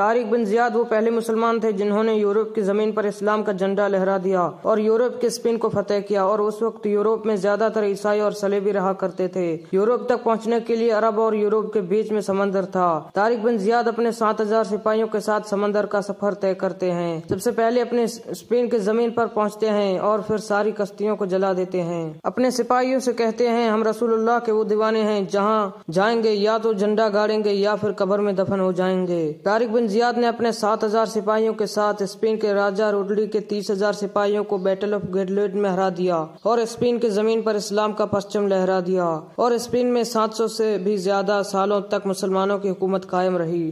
तारिक बिन जियाद वो पहले मुसलमान थे जिन्होंने यूरोप की जमीन पर इस्लाम का झंडा लहरा दिया और यूरोप के स्पेन को फतेह किया और उस वक्त यूरोप में ज्यादातर ईसाई और सलेबी रहा करते थे यूरोप तक पहुंचने के लिए अरब और यूरोप के बीच में समंदर था तारिक बिन जियाद अपने सात हजार सिपाहियों के साथ समंदर का सफर तय करते हैं सबसे पहले अपने स्पेन के जमीन पर पहुँचते हैं और फिर सारी कश्तियों को जला देते हैं अपने सिपाहियों से कहते हैं हम रसूलुल्लाह के वो दीवाने हैं जहाँ जाएंगे या तो झंडा गाड़ेंगे या फिर कबर में दफन हो जाएंगे तारिक बिन जियाद ने अपने सात हजार सिपाहियों के साथ स्पेन के राजा रोडली के तीस हजार सिपाहियों को बैटल ऑफ गेडलेट में हरा दिया और स्पेन के जमीन पर इस्लाम का पश्चिम लहरा दिया और स्पेन में 700 से भी ज्यादा सालों तक मुसलमानों की हुकूमत कायम रही